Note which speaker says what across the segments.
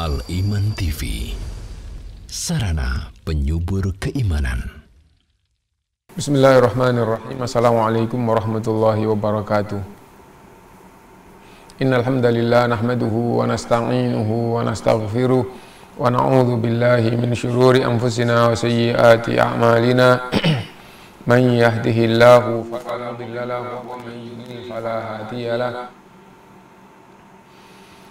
Speaker 1: Al-Iman TV Sarana penyubur keimanan Bismillahirrahmanirrahim Assalamualaikum warahmatullahi wabarakatuh Innalhamdalillah nahmaduhu wa nasta'inuhu wa nasta'gfiruh wa na'udhu billahi min syururi anfusina wa sayyiati a'malina man yahdihillahu fa'ala wa man yudlil fa'ala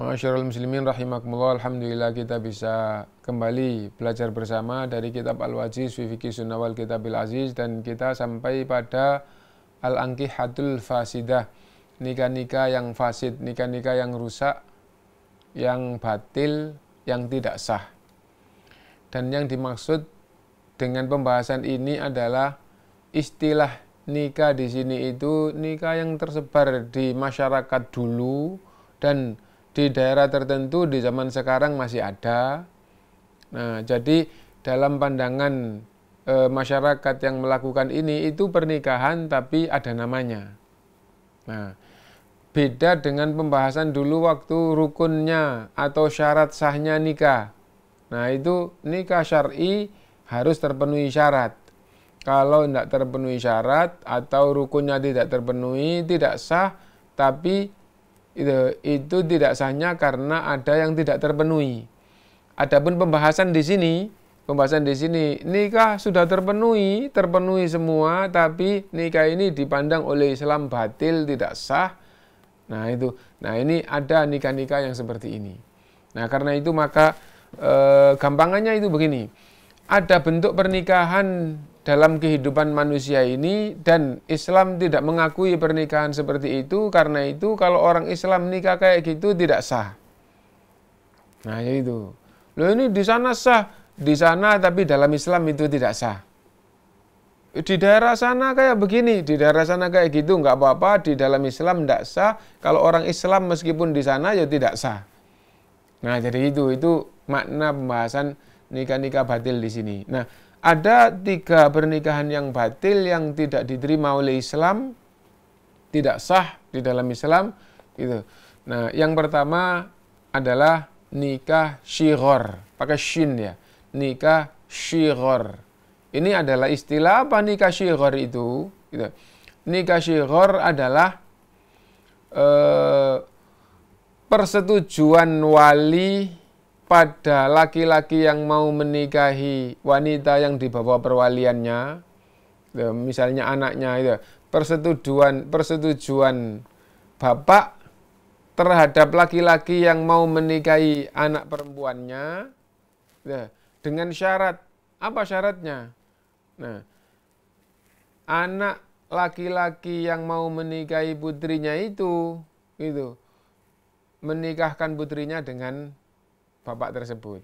Speaker 1: Masyarul muslimin rahimakumullah alhamdulillah kita bisa kembali belajar bersama dari kitab Al-Wajiz Fifiki fikih kitabil aziz dan kita sampai pada Al-Ankihatul Fasidah nikah-nikah yang fasid, nikah-nikah yang rusak, yang batil, yang tidak sah. Dan yang dimaksud dengan pembahasan ini adalah istilah nikah di sini itu nikah yang tersebar di masyarakat dulu dan di daerah tertentu di zaman sekarang masih ada. Nah, jadi dalam pandangan e, masyarakat yang melakukan ini itu pernikahan tapi ada namanya. Nah, beda dengan pembahasan dulu waktu rukunnya atau syarat sahnya nikah. Nah, itu nikah syar'i harus terpenuhi syarat. Kalau tidak terpenuhi syarat atau rukunnya tidak terpenuhi, tidak sah, tapi itu, itu tidak sahnya karena ada yang tidak terpenuhi. Adapun pembahasan di sini, pembahasan di sini nikah sudah terpenuhi, terpenuhi semua, tapi nikah ini dipandang oleh Islam batil tidak sah. Nah itu, nah ini ada nikah-nikah yang seperti ini. Nah karena itu maka e, gampangannya itu begini, ada bentuk pernikahan dalam kehidupan manusia ini dan Islam tidak mengakui pernikahan seperti itu karena itu kalau orang Islam nikah kayak gitu tidak sah. Nah, ya itu. Loh ini di sana sah, di sana tapi dalam Islam itu tidak sah. Di daerah sana kayak begini, di daerah sana kayak gitu nggak apa-apa, di dalam Islam tidak sah. Kalau orang Islam meskipun di sana ya tidak sah. Nah, jadi itu itu makna pembahasan nikah-nikah batil di sini. Nah, ada tiga pernikahan yang batil yang tidak diterima oleh Islam, tidak sah di dalam Islam, gitu. Nah, yang pertama adalah nikah syiror, pakai shin ya, nikah syiror. Ini adalah istilah apa nikah syiror itu? Gitu. Nikah syiror adalah eh, persetujuan wali pada laki-laki yang mau menikahi wanita yang dibawa perwaliannya, ya, misalnya anaknya itu, persetujuan persetujuan bapak terhadap laki-laki yang mau menikahi anak perempuannya ya, dengan syarat apa syaratnya? Nah, anak laki-laki yang mau menikahi putrinya itu, itu menikahkan putrinya dengan bapak tersebut.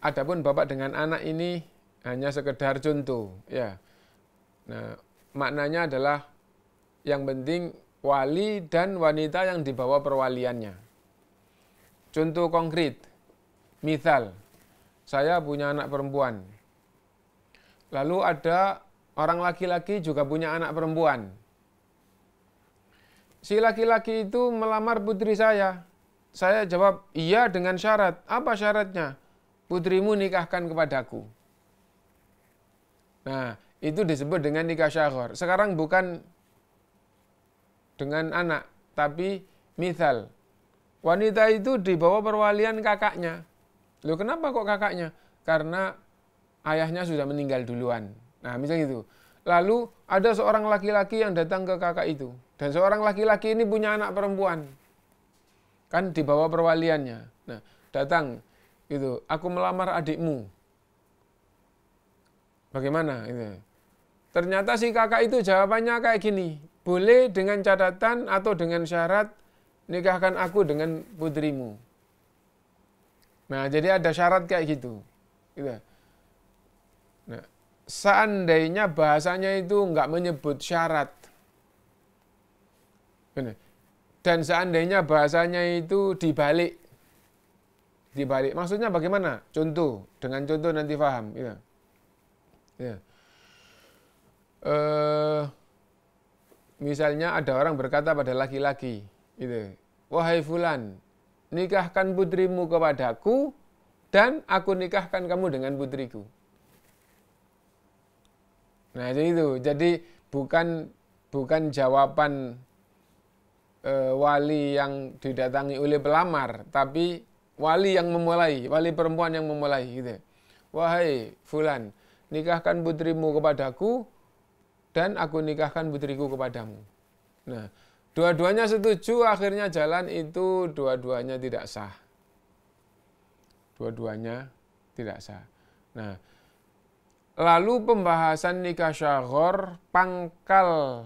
Speaker 1: Adapun bapak dengan anak ini hanya sekedar contoh, ya. Nah, maknanya adalah yang penting wali dan wanita yang dibawa perwaliannya. Contoh konkret, misal saya punya anak perempuan, lalu ada orang laki-laki juga punya anak perempuan si laki-laki itu melamar putri saya. Saya jawab, iya dengan syarat. Apa syaratnya? Putrimu nikahkan kepadaku. Nah, itu disebut dengan nikah syahor. Sekarang bukan dengan anak, tapi misal. Wanita itu dibawa perwalian kakaknya. Loh kenapa kok kakaknya? Karena ayahnya sudah meninggal duluan. Nah, misalnya itu. Lalu ada seorang laki-laki yang datang ke kakak itu. Dan seorang laki-laki ini punya anak perempuan. Kan di bawah perwaliannya. Nah, datang gitu, aku melamar adikmu. Bagaimana itu? Ternyata si kakak itu jawabannya kayak gini, boleh dengan catatan atau dengan syarat nikahkan aku dengan putrimu. Nah, jadi ada syarat kayak gitu. gitu seandainya bahasanya itu nggak menyebut syarat. Dan seandainya bahasanya itu dibalik. Dibalik. Maksudnya bagaimana? Contoh. Dengan contoh nanti faham, Ya. Ya. Uh, misalnya ada orang berkata pada laki-laki, gitu. Wahai fulan, nikahkan putrimu kepadaku dan aku nikahkan kamu dengan putriku. Nah, jadi itu. Jadi bukan bukan jawaban e, wali yang didatangi oleh pelamar, tapi wali yang memulai, wali perempuan yang memulai gitu. Wahai fulan, nikahkan putrimu kepadaku dan aku nikahkan putriku kepadamu. Nah, dua-duanya setuju akhirnya jalan itu dua-duanya tidak sah. Dua-duanya tidak sah. Nah, Lalu pembahasan nikah syahor, pangkal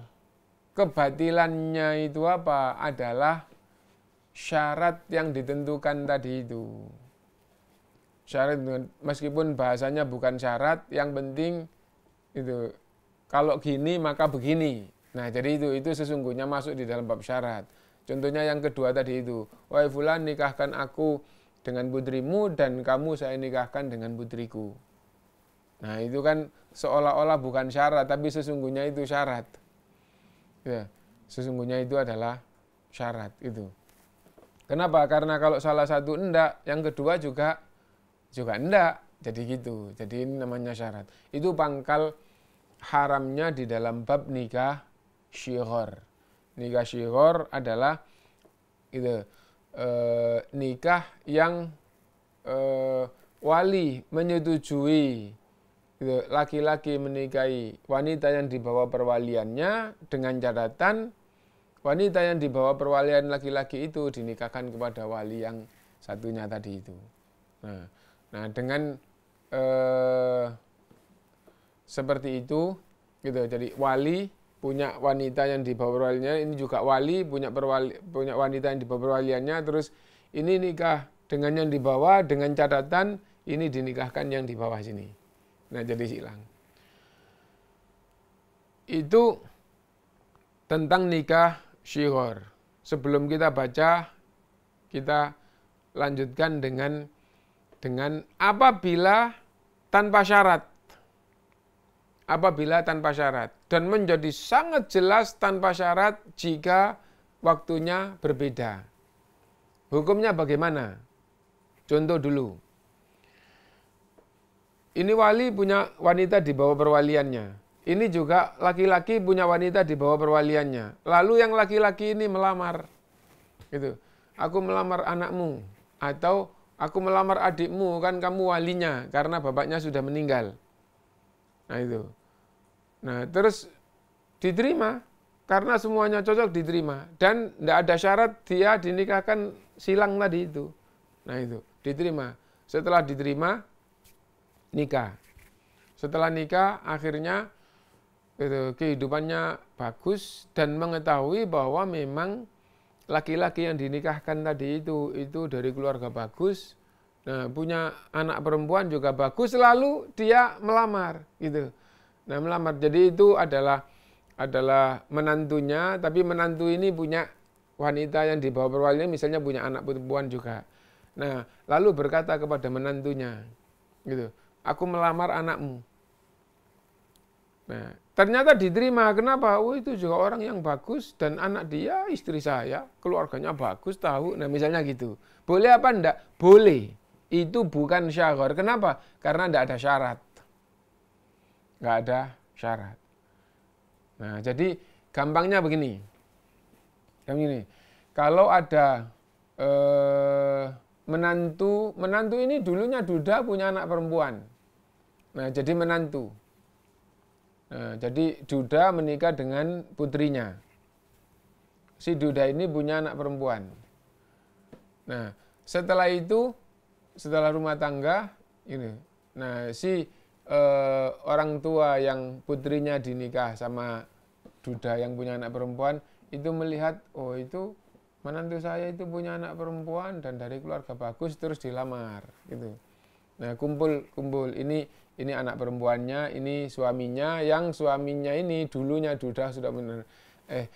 Speaker 1: kebatilannya itu apa? Adalah syarat yang ditentukan tadi itu. Syarat meskipun bahasanya bukan syarat, yang penting itu kalau gini maka begini. Nah, jadi itu itu sesungguhnya masuk di dalam bab syarat. Contohnya yang kedua tadi itu, wahai fulan nikahkan aku dengan putrimu dan kamu saya nikahkan dengan putriku. Nah itu kan seolah-olah bukan syarat, tapi sesungguhnya itu syarat. Ya, sesungguhnya itu adalah syarat itu. Kenapa? Karena kalau salah satu enggak, yang kedua juga juga enggak. Jadi gitu. Jadi ini namanya syarat. Itu pangkal haramnya di dalam bab nikah syihor. Nikah syihor adalah itu e, nikah yang e, wali menyetujui Gitu. laki-laki menikahi wanita yang dibawa perwaliannya dengan catatan wanita yang dibawa perwalian laki-laki itu dinikahkan kepada wali yang satunya tadi itu. Nah, nah dengan eh, seperti itu, gitu. Jadi wali punya wanita yang dibawa perwaliannya, ini juga wali punya perwali, punya wanita yang dibawa perwaliannya, terus ini nikah dengan yang dibawa dengan catatan ini dinikahkan yang di bawah sini. Nah, jadi hilang. Itu tentang nikah syihor. Sebelum kita baca, kita lanjutkan dengan dengan apabila tanpa syarat. Apabila tanpa syarat dan menjadi sangat jelas tanpa syarat jika waktunya berbeda. Hukumnya bagaimana? Contoh dulu. Ini wali punya wanita di bawah perwaliannya. Ini juga laki-laki punya wanita di bawah perwaliannya. Lalu yang laki-laki ini melamar. Gitu. Aku melamar anakmu atau aku melamar adikmu kan kamu walinya karena bapaknya sudah meninggal. Nah itu. Nah terus diterima karena semuanya cocok diterima dan tidak ada syarat dia dinikahkan silang tadi itu. Nah itu diterima. Setelah diterima nikah. Setelah nikah akhirnya itu, kehidupannya bagus dan mengetahui bahwa memang laki-laki yang dinikahkan tadi itu itu dari keluarga bagus, nah, punya anak perempuan juga bagus, lalu dia melamar gitu. Nah melamar jadi itu adalah adalah menantunya, tapi menantu ini punya wanita yang dibawa perwalinya misalnya punya anak perempuan juga. Nah lalu berkata kepada menantunya gitu aku melamar anakmu. Nah, ternyata diterima. Kenapa? Oh, itu juga orang yang bagus dan anak dia, istri saya, keluarganya bagus, tahu. Nah, misalnya gitu. Boleh apa enggak? Boleh. Itu bukan syahor. Kenapa? Karena enggak ada syarat. Enggak ada syarat. Nah, jadi gampangnya begini. Begini. Kalau ada eh, menantu, menantu ini dulunya duda punya anak perempuan. Nah, jadi menantu. Nah, jadi Duda menikah dengan putrinya. Si Duda ini punya anak perempuan. Nah, setelah itu, setelah rumah tangga, ini, nah si eh, orang tua yang putrinya dinikah sama Duda yang punya anak perempuan itu melihat, oh itu menantu saya itu punya anak perempuan dan dari keluarga bagus terus dilamar, gitu. Nah, kumpul kumpul ini ini anak perempuannya, ini suaminya, yang suaminya ini dulunya duda sudah benar. Eh,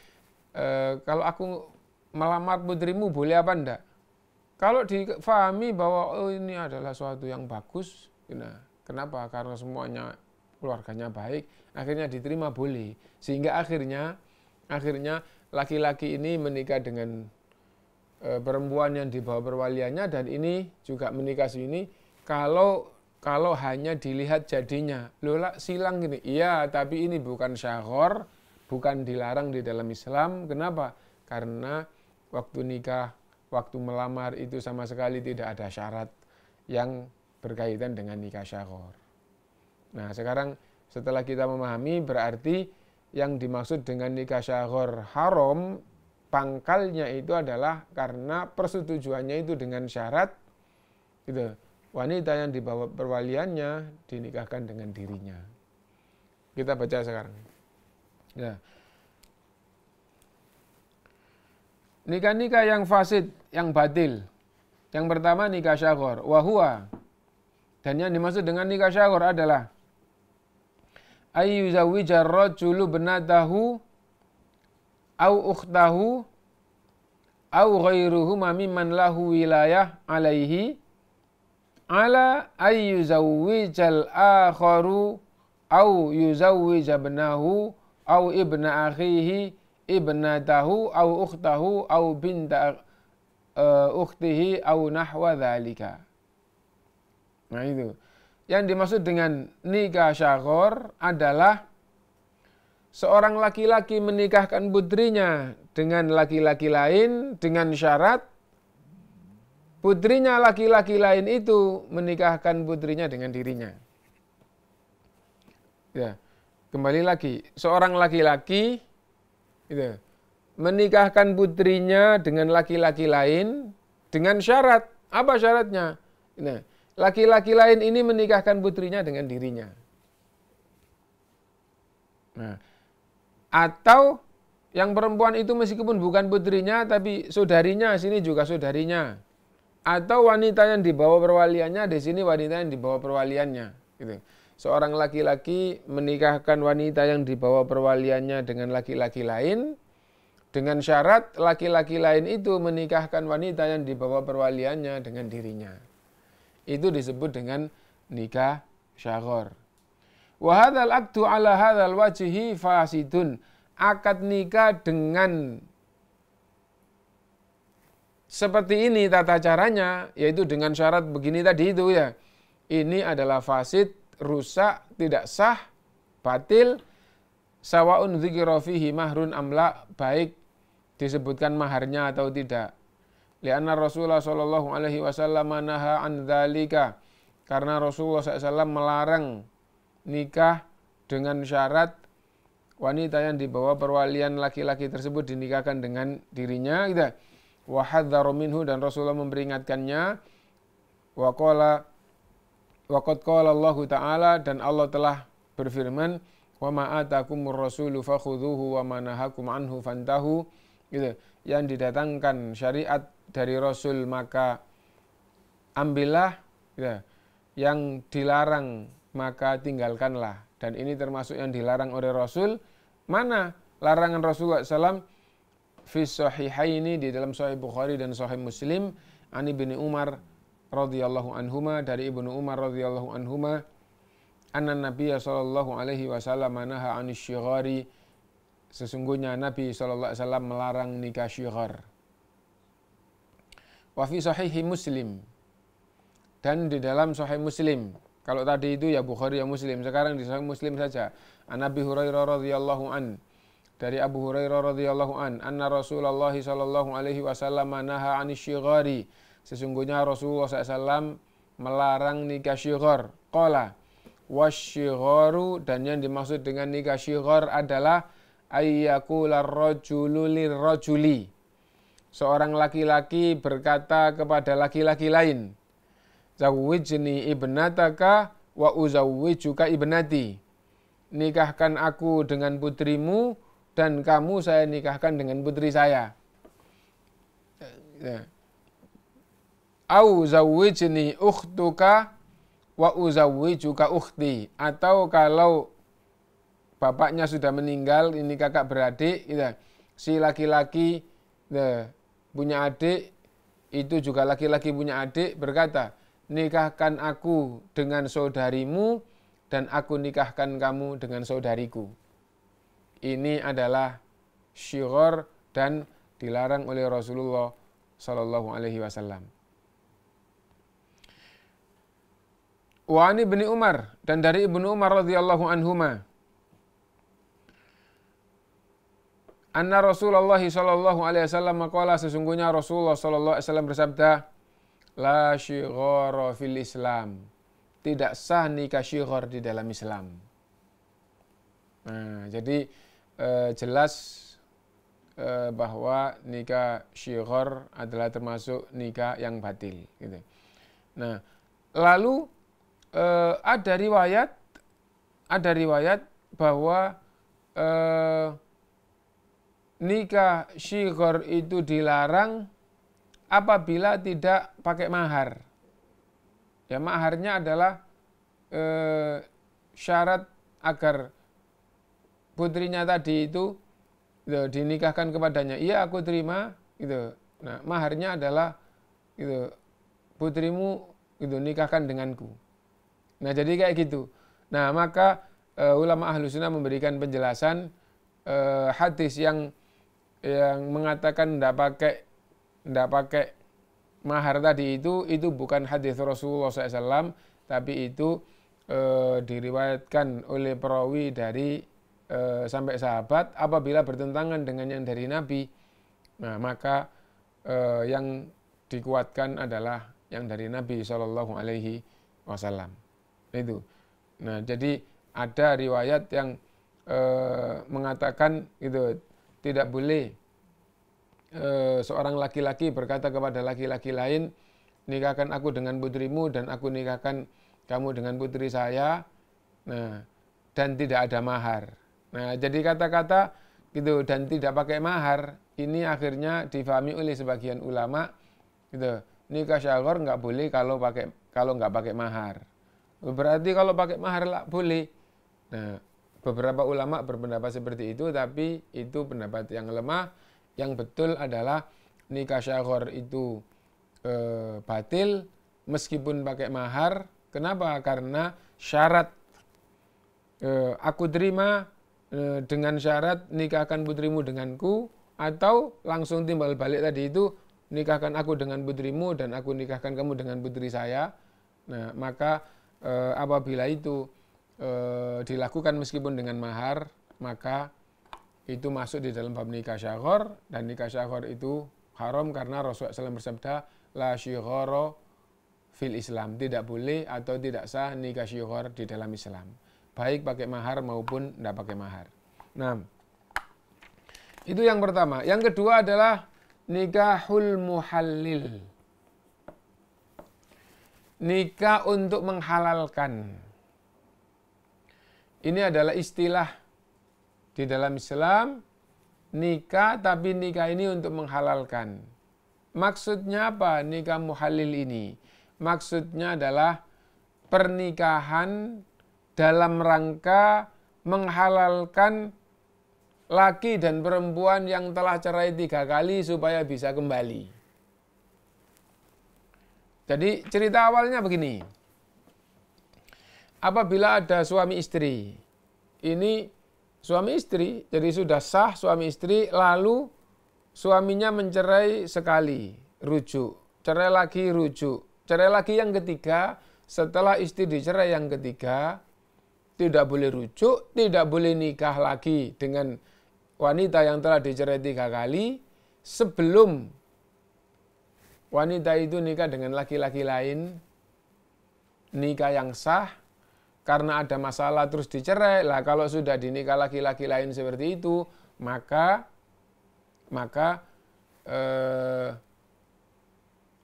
Speaker 1: eh, kalau aku melamar putrimu boleh apa enggak? Kalau difahami bahwa oh ini adalah suatu yang bagus, nah, kenapa? Karena semuanya keluarganya baik, akhirnya diterima boleh. Sehingga akhirnya akhirnya laki-laki ini menikah dengan eh, perempuan yang dibawa bawah perwaliannya dan ini juga menikah sini kalau kalau hanya dilihat jadinya. Lola silang gini, iya tapi ini bukan syahor, bukan dilarang di dalam Islam. Kenapa? Karena waktu nikah, waktu melamar itu sama sekali tidak ada syarat yang berkaitan dengan nikah syahor. Nah sekarang setelah kita memahami berarti yang dimaksud dengan nikah syahor haram, pangkalnya itu adalah karena persetujuannya itu dengan syarat gitu wanita yang dibawa perwaliannya dinikahkan dengan dirinya. Kita baca sekarang. Ya. Nikah-nikah yang fasid, yang batil. Yang pertama nikah syahor, wahua. Dan yang dimaksud dengan nikah syahor adalah ayu ayyuzawwija rajulu benatahu au ukhtahu au ghairuhuma mimman lahu wilayah alaihi ala ay yuzawwijal akharu au yuzawwija benahu au ibna akhihi ibnatahu au ukhtahu au binta uh, ukhtihi au nahwa dhalika. Nah itu. Yang dimaksud dengan nikah syakor adalah seorang laki-laki menikahkan putrinya dengan laki-laki lain dengan syarat putrinya laki-laki lain itu menikahkan putrinya dengan dirinya. Ya, kembali lagi, seorang laki-laki gitu, menikahkan putrinya dengan laki-laki lain dengan syarat. Apa syaratnya? Nah, laki-laki lain ini menikahkan putrinya dengan dirinya. Nah, atau yang perempuan itu meskipun bukan putrinya tapi saudarinya sini juga saudarinya atau wanita yang dibawa perwaliannya di sini wanita yang dibawa perwaliannya gitu. Seorang laki-laki menikahkan wanita yang dibawa perwaliannya dengan laki-laki lain dengan syarat laki-laki lain itu menikahkan wanita yang dibawa perwaliannya dengan dirinya. Itu disebut dengan nikah syahor Wahadal aktu ala hadal wajihi fasidun. Akad nikah dengan seperti ini tata caranya, yaitu dengan syarat begini tadi itu ya. Ini adalah fasid, rusak, tidak sah, batil, sawaun dzikirofihi mahrun amla, baik disebutkan maharnya atau tidak. Lianna Rasulullah Shallallahu Alaihi Wasallam manaha an dalika. Karena Rasulullah SAW melarang nikah dengan syarat wanita yang dibawa perwalian laki-laki tersebut dinikahkan dengan dirinya. Gitu wa minhu dan Rasulullah memperingatkannya waqala waqad qala Allah taala dan Allah telah berfirman wa ma atakumur rasulu fakhudhuhu wa ma nahakum anhu fantahu gitu yang didatangkan syariat dari rasul maka ambillah gitu. yang dilarang maka tinggalkanlah dan ini termasuk yang dilarang oleh rasul mana larangan Rasulullah SAW fi sahihaini di dalam sahih Bukhari dan sahih Muslim Ani bin Umar radhiyallahu anhuma dari Ibnu Umar radhiyallahu anhuma anna Nabi sallallahu alaihi wasallam naha an syighari sesungguhnya Nabi sallallahu alaihi wasallam melarang nikah syighar wa fi sahihi Muslim dan di dalam sahih Muslim kalau tadi itu ya Bukhari ya Muslim sekarang di sahih Muslim saja an Nabi Hurairah radhiyallahu anhu dari Abu Hurairah radhiyallahu an anna Rasulullah sallallahu alaihi wasallam naha anisyghari sesungguhnya Rasulullah SAW melarang nikah syighar qala wasyigharu dan yang dimaksud dengan nikah syighar adalah ayyakular rajulu lirajuli seorang laki-laki berkata kepada laki-laki lain zawwijni ibnataka wa uzawwijuka ibnati nikahkan aku dengan putrimu dan kamu saya nikahkan dengan putri saya. Ya. Au zawijni ukhtuka wa uzawijuka ukhti. Atau kalau bapaknya sudah meninggal, ini kakak beradik, gitu. si laki-laki ya, punya adik, itu juga laki-laki punya adik berkata, nikahkan aku dengan saudarimu, dan aku nikahkan kamu dengan saudariku ini adalah syughor dan dilarang oleh Rasulullah Shallallahu Alaihi Wasallam. Wani bin Umar dan dari ibnu Umar radhiyallahu anhu An Anna Rasulullah sallallahu alaihi wasallam makalah sesungguhnya Rasulullah sallallahu alaihi wasallam bersabda la syighara fil Islam. Tidak sah nikah syighar di dalam Islam. Nah, jadi eh, jelas eh, bahwa nikah syighor adalah termasuk nikah yang batil. Gitu. Nah, lalu eh, ada riwayat ada riwayat bahwa eh, nikah syighor itu dilarang apabila tidak pakai mahar. Ya maharnya adalah eh, syarat agar putrinya tadi itu gitu, dinikahkan kepadanya. Iya aku terima gitu. Nah, maharnya adalah gitu putrimu gitu nikahkan denganku. Nah, jadi kayak gitu. Nah, maka uh, ulama ahlu sunnah memberikan penjelasan uh, hadis yang yang mengatakan tidak pakai tidak pakai mahar tadi itu itu bukan hadis Rasulullah SAW tapi itu e, diriwayatkan oleh perawi dari e, sampai sahabat apabila bertentangan dengan yang dari Nabi nah maka e, yang dikuatkan adalah yang dari Nabi Shallallahu Alaihi Wasallam itu nah jadi ada riwayat yang e, mengatakan itu tidak boleh e, seorang laki-laki berkata kepada laki-laki lain nikahkan aku dengan putrimu dan aku nikahkan kamu dengan putri saya nah dan tidak ada mahar Nah, jadi kata-kata gitu dan tidak pakai mahar ini akhirnya difahami oleh sebagian ulama gitu. Nikah syahor nggak boleh kalau pakai kalau nggak pakai mahar. Berarti kalau pakai mahar lah boleh. Nah, beberapa ulama berpendapat seperti itu tapi itu pendapat yang lemah. Yang betul adalah nikah syahor itu e, batil meskipun pakai mahar. Kenapa? Karena syarat e, aku terima E, dengan syarat nikahkan putrimu denganku atau langsung timbal balik tadi itu nikahkan aku dengan putrimu dan aku nikahkan kamu dengan putri saya. Nah, maka e, apabila itu e, dilakukan meskipun dengan mahar, maka itu masuk di dalam bab nikah syahor dan nikah syahor itu haram karena Rasulullah SAW bersabda la syihoro fil Islam, tidak boleh atau tidak sah nikah syihor di dalam Islam baik pakai mahar maupun tidak pakai mahar. Nah, itu yang pertama. Yang kedua adalah nikahul muhalil. Nikah untuk menghalalkan. Ini adalah istilah di dalam Islam nikah tapi nikah ini untuk menghalalkan. Maksudnya apa nikah muhalil ini? Maksudnya adalah pernikahan dalam rangka menghalalkan laki dan perempuan yang telah cerai tiga kali supaya bisa kembali. Jadi cerita awalnya begini. Apabila ada suami istri, ini suami istri, jadi sudah sah suami istri, lalu suaminya mencerai sekali, rujuk, cerai lagi rujuk, cerai lagi yang ketiga, setelah istri dicerai yang ketiga, tidak boleh rujuk, tidak boleh nikah lagi dengan wanita yang telah dicerai tiga kali sebelum wanita itu nikah dengan laki-laki lain, nikah yang sah, karena ada masalah terus dicerai, lah kalau sudah dinikah laki-laki lain seperti itu, maka maka eh,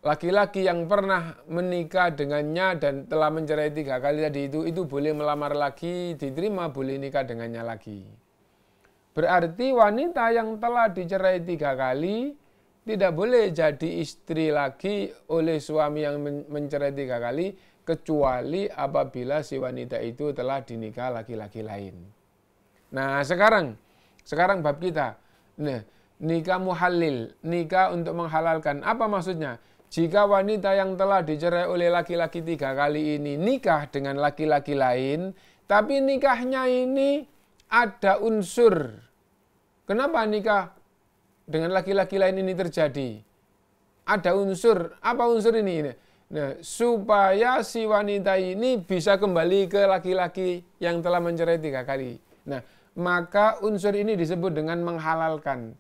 Speaker 1: laki-laki yang pernah menikah dengannya dan telah mencerai tiga kali tadi itu, itu boleh melamar lagi, diterima, boleh nikah dengannya lagi. Berarti wanita yang telah dicerai tiga kali tidak boleh jadi istri lagi oleh suami yang mencerai tiga kali, kecuali apabila si wanita itu telah dinikah laki-laki lain. Nah sekarang, sekarang bab kita. Nah, nikah muhalil, nikah untuk menghalalkan. Apa maksudnya? Jika wanita yang telah dicerai oleh laki-laki tiga kali ini nikah dengan laki-laki lain, tapi nikahnya ini ada unsur. Kenapa nikah dengan laki-laki lain ini terjadi? Ada unsur, apa unsur ini? Nah, nah supaya si wanita ini bisa kembali ke laki-laki yang telah mencerai tiga kali. Nah, maka unsur ini disebut dengan menghalalkan.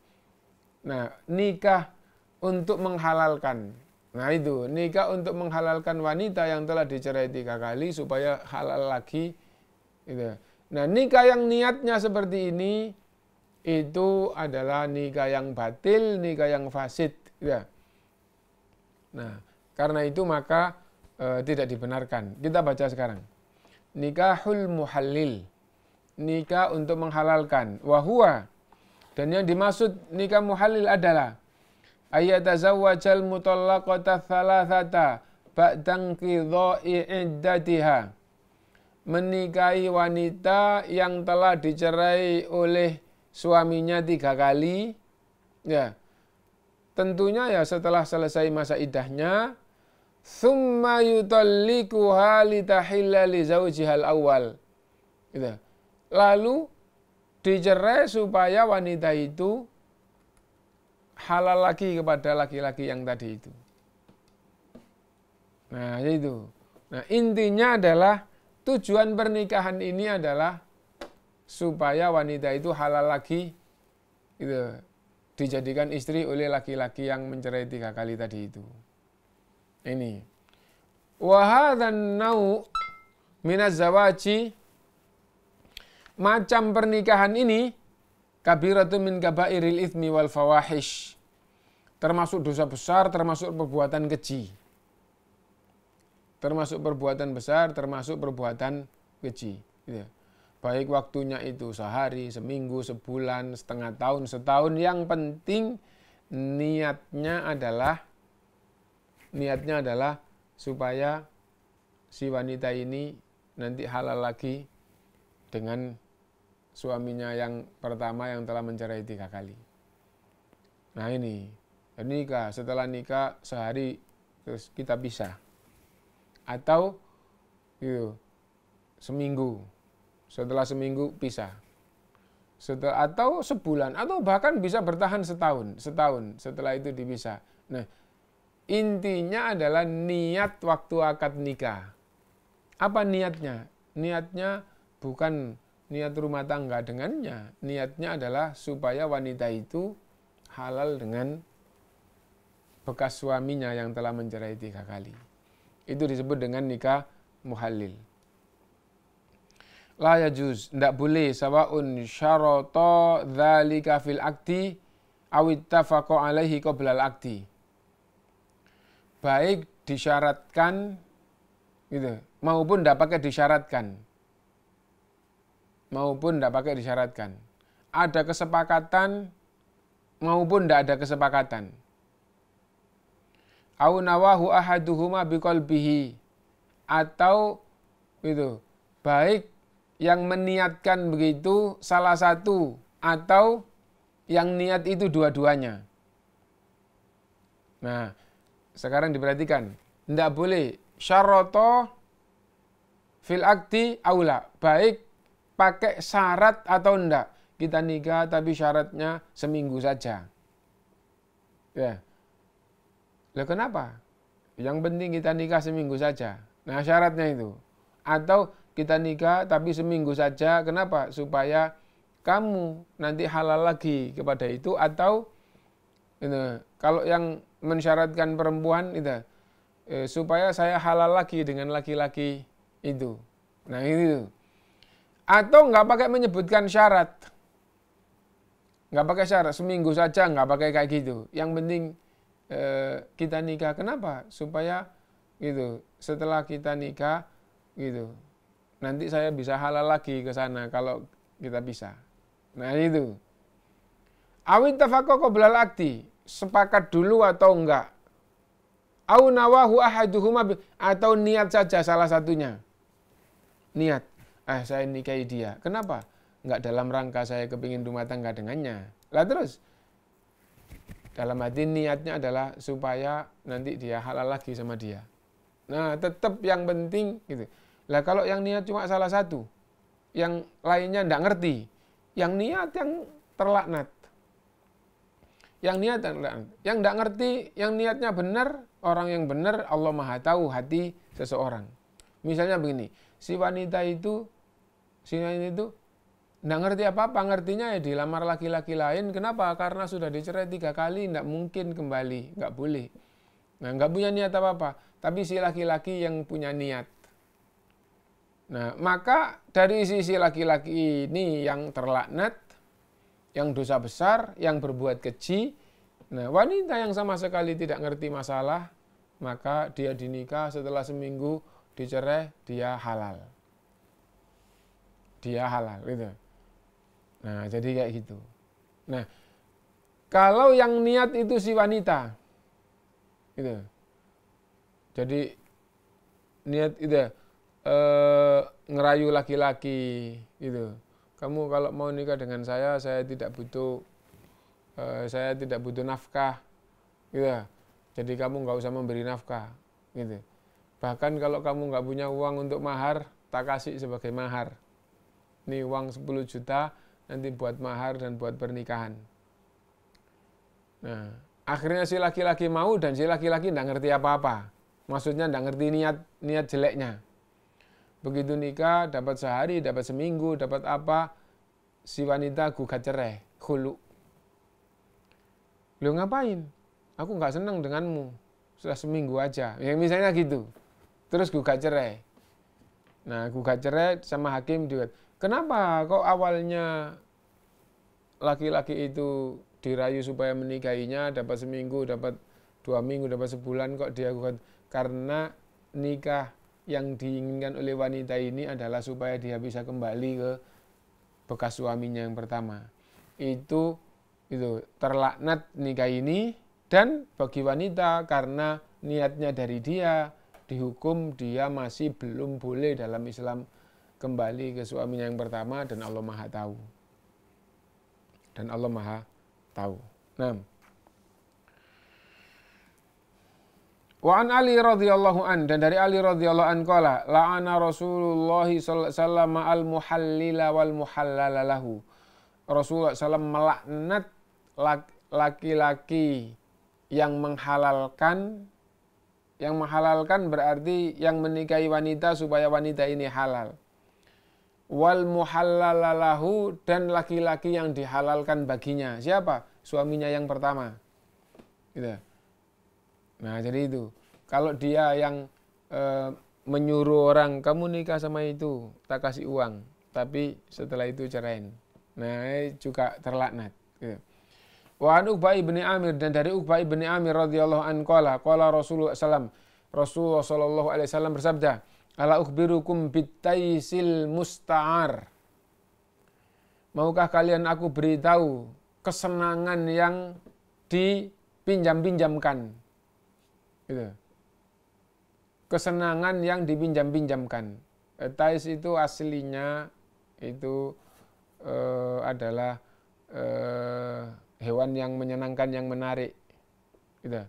Speaker 1: Nah, nikah untuk menghalalkan. Nah itu, nikah untuk menghalalkan wanita yang telah dicerai tiga kali supaya halal lagi. Gitu. Nah nikah yang niatnya seperti ini, itu adalah nikah yang batil, nikah yang fasid. Gitu. Nah, karena itu maka e, tidak dibenarkan. Kita baca sekarang. Nikahul muhalil Nikah untuk menghalalkan. Wahua. Dan yang dimaksud nikah muhalil adalah ayatazawajal mutallaqata thalathata ba'dan qidha'i iddatiha menikahi wanita yang telah dicerai oleh suaminya tiga kali ya tentunya ya setelah selesai masa idahnya thumma yutallikuha litahilla li zaujihal awal gitu. lalu dicerai supaya wanita itu halal lagi kepada laki-laki yang tadi itu. Nah, itu. Nah, intinya adalah tujuan pernikahan ini adalah supaya wanita itu halal lagi itu dijadikan istri oleh laki-laki yang mencerai tiga kali tadi itu. Ini. Wahadhan nau minaz zawaji macam pernikahan ini kabiratu min kabairil ithmi wal fawahish. Termasuk dosa besar, termasuk perbuatan keji. Termasuk perbuatan besar, termasuk perbuatan keji. Gitu. Ya. Baik waktunya itu sehari, seminggu, sebulan, setengah tahun, setahun. Yang penting niatnya adalah niatnya adalah supaya si wanita ini nanti halal lagi dengan suaminya yang pertama yang telah mencerai tiga kali. Nah ini, nikah. Setelah nikah sehari terus kita pisah. Atau gitu, seminggu. Setelah seminggu pisah. Setelah, atau sebulan, atau bahkan bisa bertahan setahun. Setahun setelah itu dipisah. Nah, intinya adalah niat waktu akad nikah. Apa niatnya? Niatnya bukan niat rumah tangga dengannya, niatnya adalah supaya wanita itu halal dengan bekas suaminya yang telah mencerai tiga kali. Itu disebut dengan nikah muhalil. La yajuz, tidak boleh sawaun syarata dzalika fil akti awit alaihi qoblal akti. Baik disyaratkan gitu, maupun tidak pakai disyaratkan maupun tidak pakai disyaratkan. Ada kesepakatan maupun tidak ada kesepakatan. Au nawahu ahaduhuma biqalbihi atau itu baik yang meniatkan begitu salah satu atau yang niat itu dua-duanya. Nah, sekarang diperhatikan. Tidak boleh syaroto fil akti aula. Baik pakai syarat atau enggak. Kita nikah tapi syaratnya seminggu saja. Ya. Loh kenapa? Yang penting kita nikah seminggu saja. Nah syaratnya itu. Atau kita nikah tapi seminggu saja. Kenapa? Supaya kamu nanti halal lagi kepada itu atau itu, kalau yang mensyaratkan perempuan itu eh, supaya saya halal lagi dengan laki-laki itu. Nah itu. Atau nggak pakai menyebutkan syarat. Nggak pakai syarat, seminggu saja nggak pakai kayak gitu. Yang penting eh, kita nikah. Kenapa? Supaya gitu, setelah kita nikah gitu, nanti saya bisa halal lagi ke sana kalau kita bisa. Nah itu. Awin tafakoko belal akti. Sepakat dulu atau enggak. Au nawahu ahaduhuma atau niat saja salah satunya. Niat ah saya nikahi dia. Kenapa? Enggak dalam rangka saya kepingin rumah tangga dengannya. Lah terus, dalam hati niatnya adalah supaya nanti dia halal lagi sama dia. Nah tetap yang penting gitu. Lah kalau yang niat cuma salah satu, yang lainnya enggak ngerti, yang niat yang terlaknat. Yang niat yang terlaknat. Yang ndak ngerti, yang niatnya benar, orang yang benar Allah Maha tahu hati seseorang. Misalnya begini, si wanita itu Sinyain itu tidak ngerti apa-apa, ngertinya ya dilamar laki-laki lain. Kenapa? Karena sudah dicerai tiga kali, tidak mungkin kembali, nggak boleh. Nah, nggak punya niat apa-apa. Tapi si laki-laki yang punya niat. Nah, maka dari sisi laki-laki ini yang terlaknat, yang dosa besar, yang berbuat keji, nah wanita yang sama sekali tidak ngerti masalah, maka dia dinikah setelah seminggu dicerai, dia halal dia halal gitu. Nah, jadi kayak gitu. Nah, kalau yang niat itu si wanita gitu. Jadi niat itu e, ngerayu laki-laki gitu. Kamu kalau mau nikah dengan saya, saya tidak butuh e, saya tidak butuh nafkah gitu. Jadi kamu nggak usah memberi nafkah gitu. Bahkan kalau kamu nggak punya uang untuk mahar, tak kasih sebagai mahar nih uang 10 juta nanti buat mahar dan buat pernikahan. Nah, akhirnya si laki-laki mau dan si laki-laki tidak ngerti apa-apa. Maksudnya tidak ngerti niat niat jeleknya. Begitu nikah, dapat sehari, dapat seminggu, dapat apa, si wanita gugat cerai, kulu. Lo ngapain? Aku nggak senang denganmu. Sudah seminggu aja. Yang misalnya gitu. Terus gugat cerai. Nah, gugat cerai sama hakim juga Kenapa kok awalnya laki-laki itu dirayu supaya menikahinya dapat seminggu, dapat dua minggu, dapat sebulan kok dia bukan? Karena nikah yang diinginkan oleh wanita ini adalah supaya dia bisa kembali ke bekas suaminya yang pertama. Itu itu terlaknat nikah ini dan bagi wanita karena niatnya dari dia dihukum dia masih belum boleh dalam Islam kembali ke suaminya yang pertama dan Allah Maha tahu. Dan Allah Maha tahu. Nah. Wa an Ali radhiyallahu an dan dari Ali radhiyallahu an qala la'ana Rasulullah sallallahu al muhallila wal muhallala lahu. Rasulullah sallam melaknat laki-laki yang menghalalkan yang menghalalkan berarti yang menikahi wanita supaya wanita ini halal wal muhallalalahu dan laki-laki yang dihalalkan baginya. Siapa? Suaminya yang pertama. Gitu. Ya. Nah, jadi itu. Kalau dia yang e, menyuruh orang kamu nikah sama itu, tak kasih uang, tapi setelah itu cerain. Nah, juga terlaknat. Gitu. Wa an Uqbah ibn Amir dan dari Uqbah ibn Amir radhiyallahu anhu qala qala Rasulullah sallallahu Rasulullah sallallahu alaihi wasallam bersabda, Ala ukhbirukum bitaisil musta'ar. Maukah kalian aku beritahu kesenangan yang dipinjam-pinjamkan? Gitu. Kesenangan yang dipinjam-pinjamkan. Tais itu aslinya itu eh, adalah eh, hewan yang menyenangkan, yang menarik. Gitu.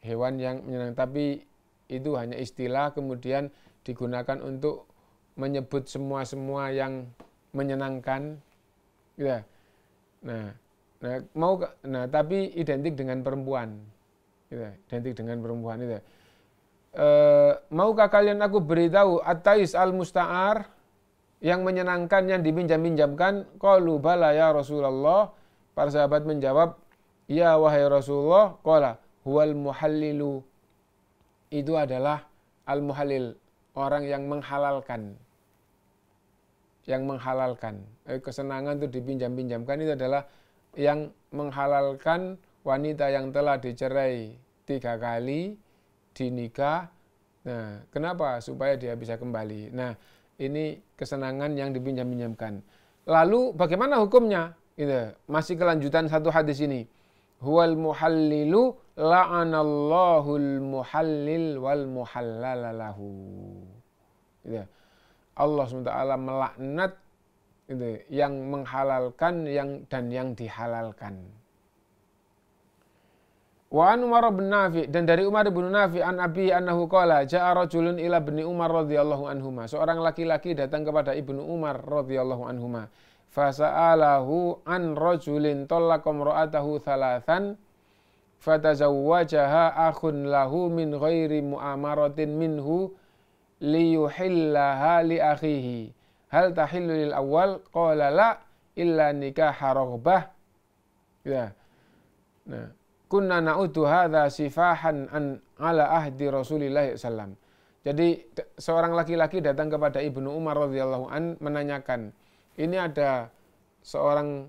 Speaker 1: Hewan yang menyenangkan, tapi itu hanya istilah kemudian digunakan untuk menyebut semua-semua yang menyenangkan ya nah nah mau nah tapi identik dengan perempuan ya, identik dengan perempuan itu ya. e, maukah kalian aku beritahu atais al mustaar yang menyenangkan yang diminjam-minjamkan kalu bala ya Rasulullah para sahabat menjawab ya wahai Rasulullah kala huwal muhallilu itu adalah al muhallil orang yang menghalalkan. Yang menghalalkan. Eh, kesenangan itu dipinjam-pinjamkan itu adalah yang menghalalkan wanita yang telah dicerai tiga kali, dinikah. Nah, kenapa? Supaya dia bisa kembali. Nah, ini kesenangan yang dipinjam-pinjamkan. Lalu bagaimana hukumnya? Ini Masih kelanjutan satu hadis ini. Huwal muhallilu la'anallahul muhallil wal muhallalalahu. Gitu. Ya. Allah SWT melaknat gitu, ya, yang menghalalkan yang dan yang dihalalkan. Wa an Umar bin Nafi dan dari Umar bin Nafi an Abi annahu qala ja'a rajulun ila Ibnu Umar radhiyallahu anhuma. Seorang laki-laki datang kepada Ibnu Umar radhiyallahu anhuma. Fasa'alahu an rajulin tallaqa imra'atahu thalathan fatazawwajaha akhun lahu min ghairi mu'amaratin minhu liyuhillaha li akhihi hal tahillu lil awal qala la illa nikah rahbah. ya nah kunna na'udu hadza sifahan an ala ahdi Rasulillah sallam jadi seorang laki-laki datang kepada Ibnu Umar radhiyallahu an menanyakan ini ada seorang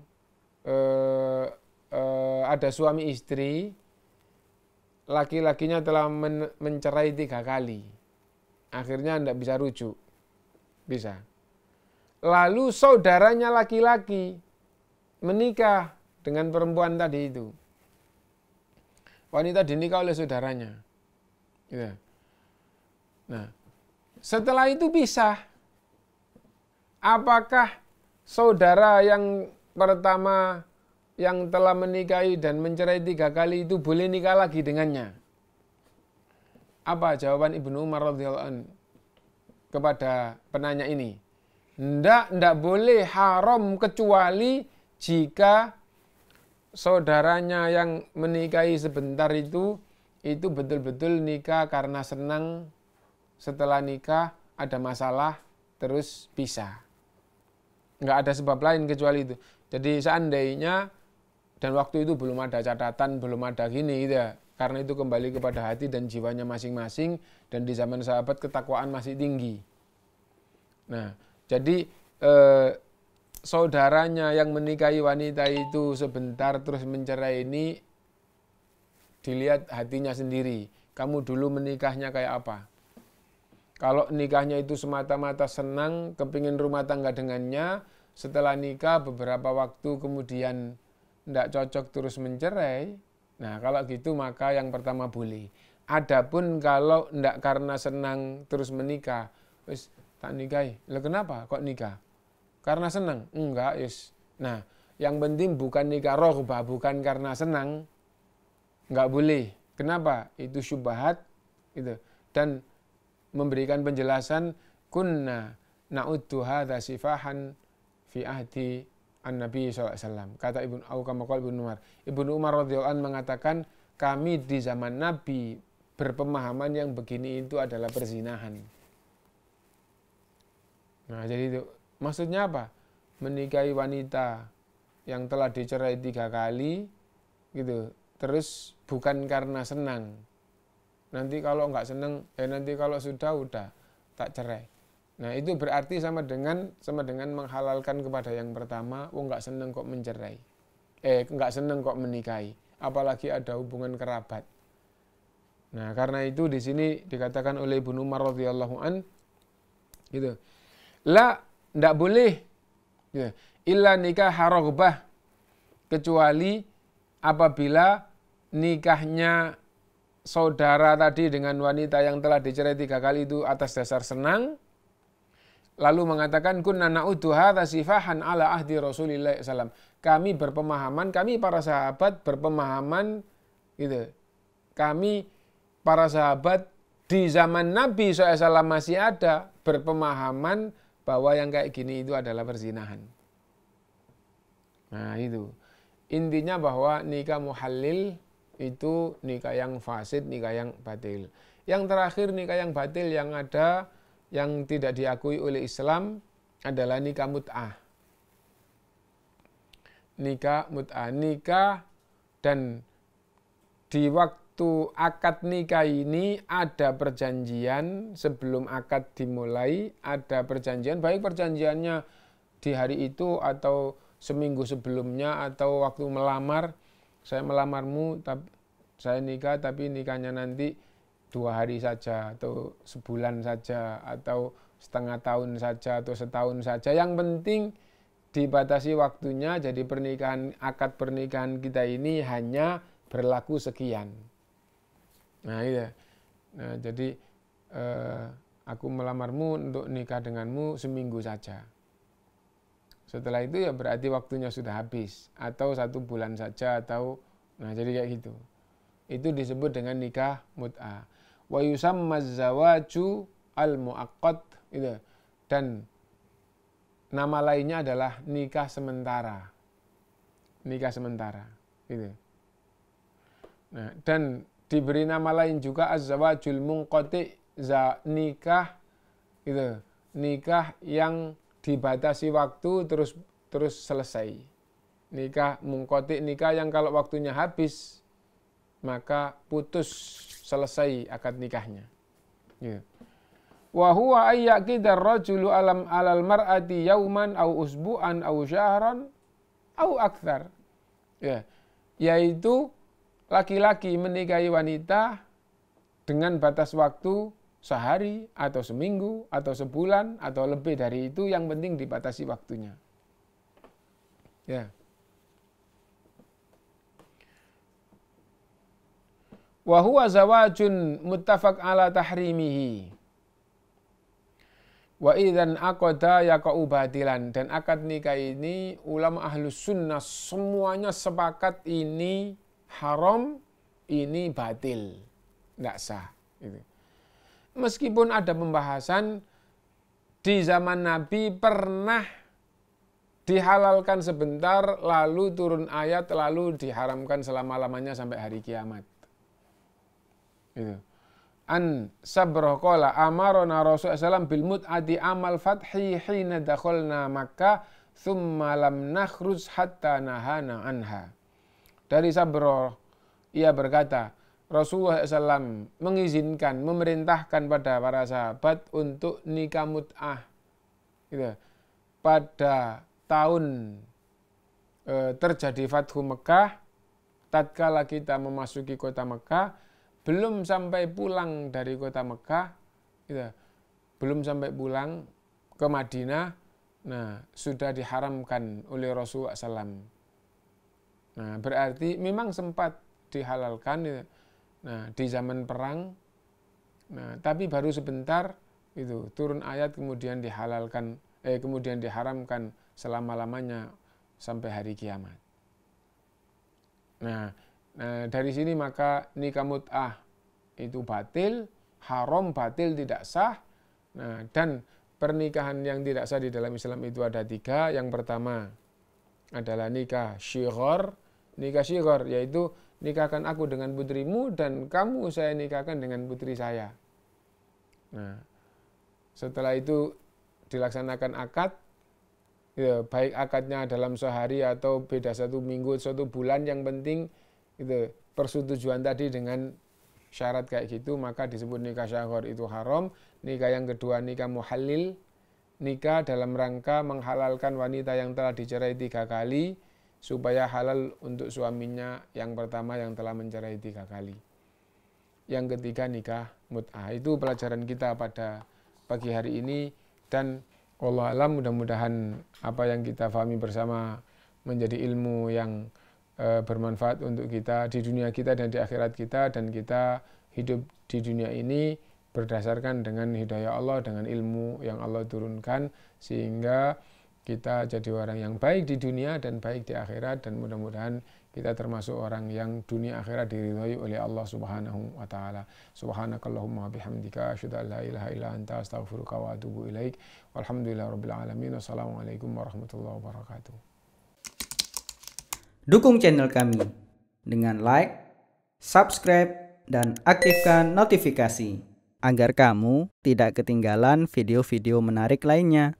Speaker 1: eh, eh, ada suami istri laki-lakinya telah men mencerai tiga kali. Akhirnya tidak bisa rujuk. Bisa. Lalu saudaranya laki-laki menikah dengan perempuan tadi itu. Wanita dinikah oleh saudaranya. Gitu. Nah, setelah itu bisa. Apakah saudara yang pertama yang telah menikahi dan mencerai tiga kali itu boleh nikah lagi dengannya? Apa jawaban Ibnu Umar radhiyallahu an kepada penanya ini? Ndak, ndak boleh haram kecuali jika saudaranya yang menikahi sebentar itu itu betul-betul nikah karena senang setelah nikah ada masalah terus pisah. Nggak ada sebab lain kecuali itu. Jadi seandainya dan waktu itu belum ada catatan, belum ada gini gitu ya. Karena itu kembali kepada hati dan jiwanya masing-masing dan di zaman sahabat ketakwaan masih tinggi. Nah, jadi eh, saudaranya yang menikahi wanita itu sebentar terus mencerai ini dilihat hatinya sendiri. Kamu dulu menikahnya kayak apa? Kalau nikahnya itu semata-mata senang, kepingin rumah tangga dengannya, setelah nikah beberapa waktu kemudian tidak cocok terus mencerai, nah kalau gitu maka yang pertama boleh. Adapun kalau tidak karena senang terus menikah, wis tak nikahi. Lah kenapa kok nikah? Karena senang? Enggak, yes. Nah, yang penting bukan nikah rohbah, bukan karena senang. Enggak boleh. Kenapa? Itu syubhat gitu. Dan memberikan penjelasan kunna na'uddu hadza sifahan fi ahdi an Nabi SAW. Kata ibu Abu Kamal Ibnu Umar. Ibnu Umar radhiyallahu anhu mengatakan kami di zaman Nabi berpemahaman yang begini itu adalah perzinahan. Nah, jadi itu maksudnya apa? Menikahi wanita yang telah dicerai tiga kali, gitu. Terus bukan karena senang. Nanti kalau nggak senang, eh nanti kalau sudah udah tak cerai. Nah, itu berarti sama dengan sama dengan menghalalkan kepada yang pertama, wong oh, nggak seneng kok mencerai. Eh, nggak seneng kok menikahi, apalagi ada hubungan kerabat. Nah, karena itu di sini dikatakan oleh Ibnu Umar radhiyallahu an gitu. La ndak boleh gitu. Illa nikah harobah kecuali apabila nikahnya saudara tadi dengan wanita yang telah dicerai tiga kali itu atas dasar senang lalu mengatakan kunna na'udhu hadha sifahan ala ahdi Rasulillah SAW. Kami berpemahaman, kami para sahabat berpemahaman gitu. Kami para sahabat di zaman Nabi SAW masih ada berpemahaman bahwa yang kayak gini itu adalah perzinahan. Nah itu. Intinya bahwa nikah muhalil itu nikah yang fasid, nikah yang batil. Yang terakhir nikah yang batil yang ada yang tidak diakui oleh Islam adalah nikah mut'ah. Nikah mut'ah. Nikah dan di waktu akad nikah ini ada perjanjian sebelum akad dimulai, ada perjanjian, baik perjanjiannya di hari itu atau seminggu sebelumnya atau waktu melamar, saya melamarmu, tapi saya nikah tapi nikahnya nanti dua hari saja atau sebulan saja atau setengah tahun saja atau setahun saja yang penting dibatasi waktunya jadi pernikahan akad pernikahan kita ini hanya berlaku sekian nah iya nah jadi eh, aku melamarmu untuk nikah denganmu seminggu saja setelah itu ya berarti waktunya sudah habis atau satu bulan saja atau nah jadi kayak gitu itu disebut dengan nikah mut'ah wa yusamma zawaju al gitu. Dan nama lainnya adalah nikah sementara. Nikah sementara gitu. Nah, dan diberi nama lain juga azwajul zawajul munqati za nikah gitu. Nikah yang dibatasi waktu terus terus selesai. Nikah mungkoti nikah yang kalau waktunya habis maka putus selesai akad nikahnya. Ya. Wahwa ayak kita rojulu alam alal mar'ati yauman au usbu'an au syahran au akthar. Ya. Yaitu laki-laki menikahi wanita dengan batas waktu sehari atau seminggu atau sebulan atau lebih dari itu yang penting dibatasi waktunya. Ya. wa huwa zawajun muttafaq ala tahrimihi wa idzan aqada yaqau batilan dan akad nikah ini ulama ahlus sunnah semuanya sepakat ini haram ini batil nggak sah gitu. meskipun ada pembahasan di zaman Nabi pernah dihalalkan sebentar lalu turun ayat lalu diharamkan selama-lamanya sampai hari kiamat Gitu. An sabroh kola amarona rasul asalam bilmut adi amal fathi hina dakholna Makkah thumma lam nakhruj hatta nahana anha. Dari sabroh ia berkata, Rasulullah SAW mengizinkan, memerintahkan pada para sahabat untuk nikah mut'ah. Gitu. Pada tahun eh, terjadi Fathu Mekah, tatkala kita memasuki kota Mekah, belum sampai pulang dari kota Mekah, gitu, belum sampai pulang ke Madinah, nah sudah diharamkan oleh Rasulullah SAW. Nah berarti memang sempat dihalalkan, gitu, nah di zaman perang, nah tapi baru sebentar itu turun ayat kemudian dihalalkan, eh kemudian diharamkan selama lamanya sampai hari kiamat. Nah Nah, dari sini maka nikah mut'ah itu batil, haram batil tidak sah. Nah, dan pernikahan yang tidak sah di dalam Islam itu ada tiga. Yang pertama adalah nikah syighor. Nikah syighor yaitu nikahkan aku dengan putrimu dan kamu saya nikahkan dengan putri saya. Nah, setelah itu dilaksanakan akad, ya, baik akadnya dalam sehari atau beda satu minggu, satu bulan yang penting itu persetujuan tadi dengan syarat kayak gitu maka disebut nikah syahor itu haram nikah yang kedua nikah muhalil nikah dalam rangka menghalalkan wanita yang telah dicerai tiga kali supaya halal untuk suaminya yang pertama yang telah mencerai tiga kali yang ketiga nikah mut'ah itu pelajaran kita pada pagi hari ini dan Allah alam mudah-mudahan apa yang kita fahami bersama menjadi ilmu yang Eh, bermanfaat untuk kita di dunia kita dan di akhirat kita dan kita hidup di dunia ini berdasarkan dengan hidayah Allah dengan ilmu yang Allah turunkan sehingga kita jadi orang yang baik di dunia dan baik di akhirat dan mudah-mudahan kita termasuk orang yang dunia akhirat diridhoi oleh Allah Subhanahu wa taala. Subhanakallahumma bihamdika asyhadu an la ilaha illa anta astaghfiruka wa atubu ilaik. Walhamdulillahirabbil alamin. Wassalamualaikum warahmatullahi wabarakatuh. Dukung channel kami dengan like, subscribe, dan aktifkan notifikasi agar kamu tidak ketinggalan video-video menarik lainnya.